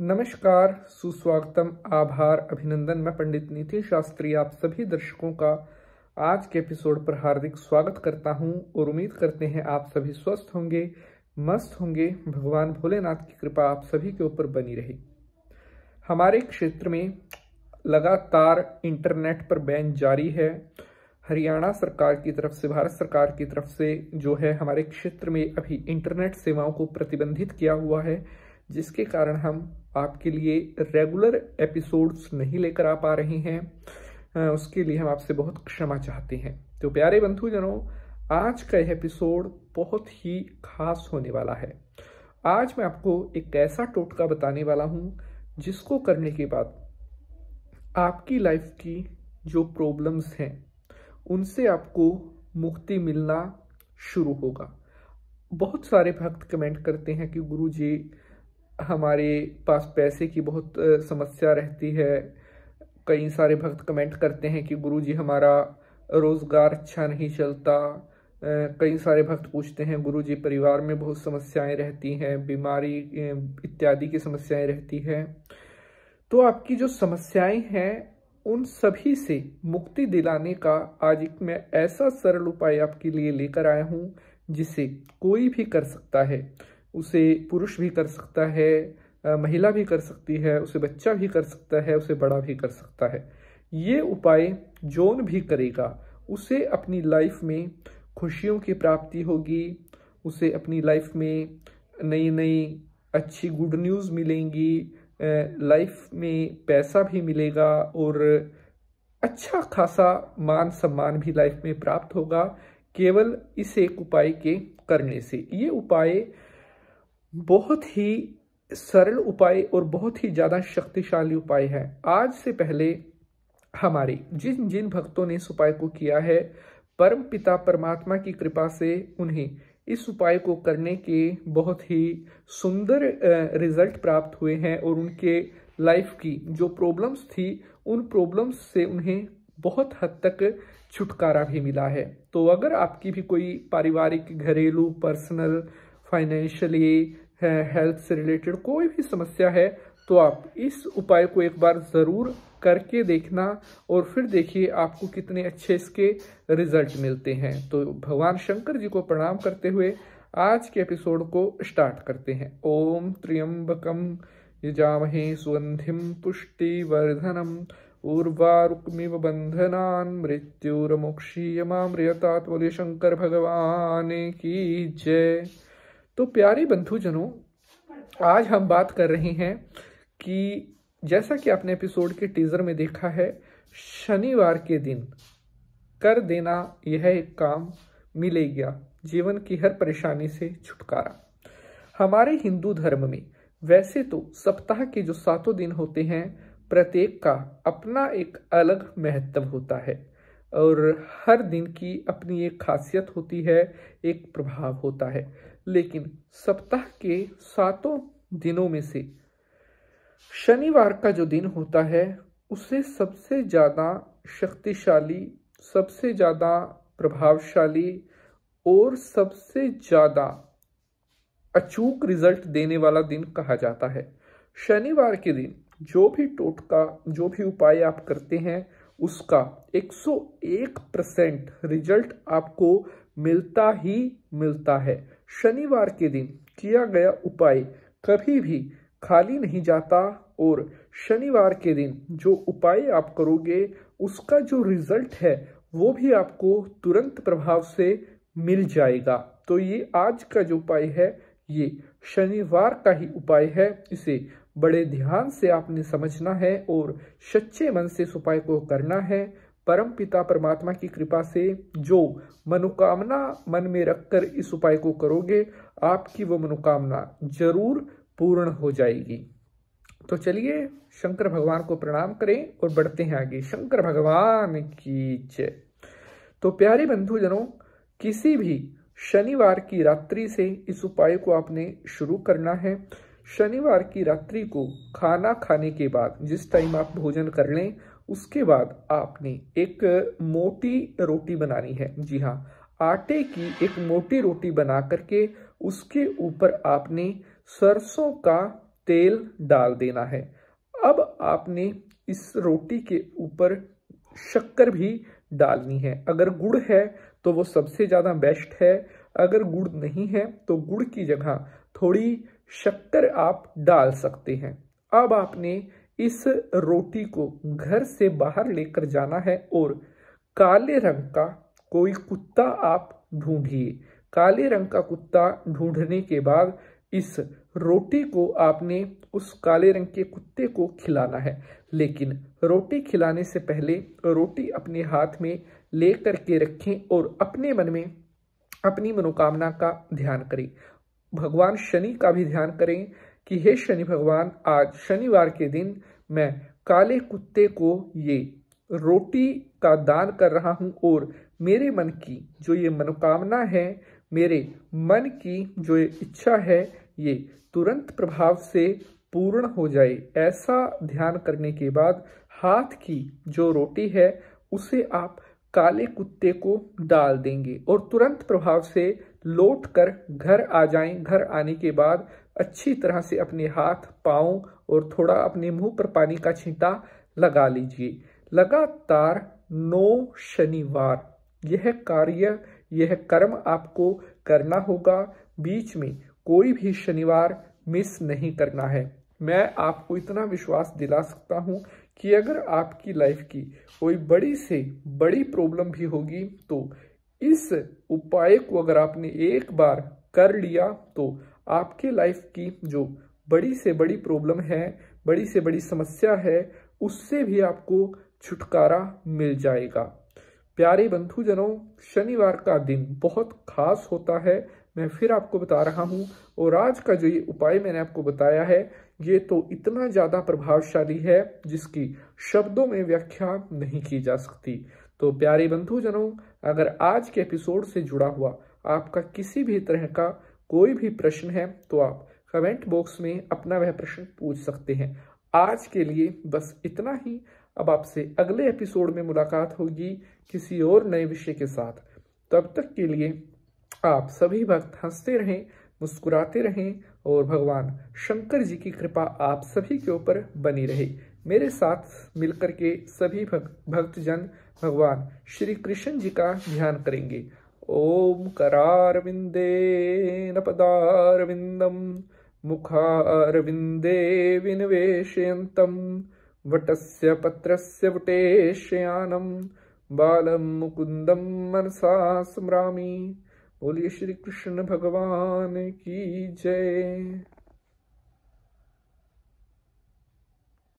नमस्कार सुस्वागतम आभार अभिनंदन मैं पंडित नीति शास्त्री आप सभी दर्शकों का आज के एपिसोड पर हार्दिक स्वागत करता हूं और उम्मीद करते हैं आप सभी स्वस्थ होंगे मस्त होंगे भगवान भोलेनाथ की कृपा आप सभी के ऊपर बनी रहे हमारे क्षेत्र में लगातार इंटरनेट पर बैन जारी है हरियाणा सरकार की तरफ से भारत सरकार की तरफ से जो है हमारे क्षेत्र में अभी इंटरनेट सेवाओं को प्रतिबंधित किया हुआ है जिसके कारण हम आपके लिए रेगुलर एपिसोड्स नहीं लेकर आ पा रहे हैं उसके लिए हम आपसे बहुत क्षमा चाहते हैं तो प्यारे बंधुजनों आज का यह एपिसोड बहुत ही खास होने वाला है आज मैं आपको एक ऐसा टोटका बताने वाला हूँ जिसको करने के बाद आपकी लाइफ की जो प्रॉब्लम्स हैं उनसे आपको मुक्ति मिलना शुरू होगा बहुत सारे भक्त कमेंट करते हैं कि गुरु जी हमारे पास पैसे की बहुत समस्या रहती है कई सारे भक्त कमेंट करते हैं कि गुरुजी हमारा रोज़गार अच्छा नहीं चलता कई सारे भक्त पूछते हैं गुरुजी परिवार में बहुत समस्याएं रहती हैं बीमारी इत्यादि की समस्याएं रहती हैं तो आपकी जो समस्याएं हैं उन सभी से मुक्ति दिलाने का आज एक मैं ऐसा सरल उपाय आपके लिए लेकर आया हूँ जिसे कोई भी कर सकता है उसे पुरुष भी कर सकता है महिला भी कर सकती है उसे बच्चा भी कर सकता है उसे बड़ा भी कर सकता है ये उपाय जौन भी करेगा उसे अपनी लाइफ में खुशियों की प्राप्ति होगी उसे अपनी लाइफ में नई नई अच्छी गुड न्यूज़ मिलेंगी लाइफ में पैसा भी मिलेगा और अच्छा खासा मान सम्मान भी लाइफ में प्राप्त होगा केवल इस एक उपाय के करने से ये उपाय बहुत ही सरल उपाय और बहुत ही ज़्यादा शक्तिशाली उपाय है आज से पहले हमारे जिन जिन भक्तों ने इस उपाय को किया है परम पिता परमात्मा की कृपा से उन्हें इस उपाय को करने के बहुत ही सुंदर रिजल्ट प्राप्त हुए हैं और उनके लाइफ की जो प्रॉब्लम्स थी उन प्रॉब्लम्स से उन्हें बहुत हद तक छुटकारा भी मिला है तो अगर आपकी भी कोई पारिवारिक घरेलू पर्सनल फाइनेंशियली है हेल्थ से रिलेटेड कोई भी समस्या है तो आप इस उपाय को एक बार ज़रूर करके देखना और फिर देखिए आपको कितने अच्छे इसके रिजल्ट मिलते हैं तो भगवान शंकर जी को प्रणाम करते हुए आज के एपिसोड को स्टार्ट करते हैं ओम त्र्यंबकम यजामहे सुगंधिम वर्धनम उर्वारुक्मिव बंधनान मृत्युरमोक्षीयमामृतात् बोले शंकर भगवान की जय तो प्यारे बंधुजनों आज हम बात कर रहे हैं कि जैसा कि आपने एपिसोड के टीज़र में देखा है शनिवार के दिन कर देना यह एक काम मिलेगा जीवन की हर परेशानी से छुटकारा हमारे हिंदू धर्म में वैसे तो सप्ताह के जो सातों दिन होते हैं प्रत्येक का अपना एक अलग महत्व होता है और हर दिन की अपनी एक खासियत होती है एक प्रभाव होता है लेकिन सप्ताह के सातों दिनों में से शनिवार का जो दिन होता है उसे सबसे ज़्यादा शक्तिशाली सबसे ज़्यादा प्रभावशाली और सबसे ज़्यादा अचूक रिजल्ट देने वाला दिन कहा जाता है शनिवार के दिन जो भी टोटका जो भी उपाय आप करते हैं उसका 101 परसेंट रिजल्ट आपको मिलता ही मिलता है शनिवार के दिन किया गया उपाय कभी भी खाली नहीं जाता और शनिवार के दिन जो उपाय आप करोगे उसका जो रिजल्ट है वो भी आपको तुरंत प्रभाव से मिल जाएगा तो ये आज का जो उपाय है ये शनिवार का ही उपाय है इसे बड़े ध्यान से आपने समझना है और सच्चे मन से इस उपाय को करना है परम पिता परमात्मा की कृपा से जो मनोकामना मन में रखकर इस उपाय को करोगे आपकी वो मनोकामना जरूर पूर्ण हो जाएगी तो चलिए शंकर भगवान को प्रणाम करें और बढ़ते हैं आगे शंकर भगवान की जय तो प्यारे बंधुजनों किसी भी शनिवार की रात्रि से इस उपाय को आपने शुरू करना है शनिवार की रात्रि को खाना खाने के बाद जिस टाइम आप भोजन कर लें उसके बाद आपने एक मोटी रोटी बनानी है जी हाँ आटे की एक मोटी रोटी बना करके उसके ऊपर आपने सरसों का तेल डाल देना है अब आपने इस रोटी के ऊपर शक्कर भी डालनी है अगर गुड़ है तो वो सबसे ज़्यादा बेस्ट है अगर गुड़ नहीं है तो गुड़ की जगह थोड़ी शक्कर आप डाल सकते हैं अब आपने इस रोटी को घर से बाहर लेकर जाना है और काले रंग का कोई कुत्ता आप ढूंढिए काले रंग का कुत्ता ढूंढने के बाद इस रोटी को आपने उस काले रंग के कुत्ते को खिलाना है लेकिन रोटी खिलाने से पहले रोटी अपने हाथ में ले करके रखें और अपने मन में अपनी मनोकामना का ध्यान करें भगवान शनि का भी ध्यान करें कि हे शनि भगवान आज शनिवार के दिन मैं काले कुत्ते को ये रोटी का दान कर रहा हूँ और मेरे मन की जो ये मनोकामना है मेरे मन की जो ये इच्छा है ये तुरंत प्रभाव से पूर्ण हो जाए ऐसा ध्यान करने के बाद हाथ की जो रोटी है उसे आप काले कुत्ते को डाल देंगे और तुरंत प्रभाव से लौट कर घर आ जाएं घर आने के बाद अच्छी तरह से अपने हाथ पाँव और थोड़ा अपने मुंह पर पानी का छींटा लगा लीजिए लगातार नौ शनिवार यह कार्य यह कर्म आपको करना होगा बीच में कोई भी शनिवार मिस नहीं करना है मैं आपको इतना विश्वास दिला सकता हूँ कि अगर आपकी लाइफ की कोई बड़ी से बड़ी प्रॉब्लम भी होगी तो इस उपाय को अगर आपने एक बार कर लिया तो आपके लाइफ की जो बड़ी से बड़ी प्रॉब्लम है बड़ी से बड़ी समस्या है उससे भी आपको छुटकारा मिल जाएगा प्यारे बंधुजनों शनिवार का दिन बहुत खास होता है मैं फिर आपको बता रहा हूँ और आज का जो ये उपाय मैंने आपको बताया है ये तो इतना ज़्यादा प्रभावशाली है जिसकी शब्दों में व्याख्या नहीं की जा सकती तो प्यारे बंधुजनों अगर आज के एपिसोड से जुड़ा हुआ आपका किसी भी तरह का कोई भी प्रश्न है तो आप कमेंट बॉक्स में अपना वह प्रश्न पूछ सकते हैं आज के लिए बस इतना ही अब आपसे अगले एपिसोड में मुलाकात होगी किसी और नए विषय के साथ तब तक के लिए आप सभी भक्त हंसते रहें मुस्कुराते रहें और भगवान शंकर जी की कृपा आप सभी के ऊपर बनी रहे मेरे साथ मिलकर के सभी भक्त भक्तजन भगवान श्री कृष्ण जी का ध्यान करेंगे ॐ करारविन्देन पदारविन्दं मुखारविन्दे विनिवेशयन्तं वटस्य पत्रस्य वुटेशयानं बालं मुकुन्दं मनसा स्मरामि बोलिए श्रीकृष्ण कृष्ण की जय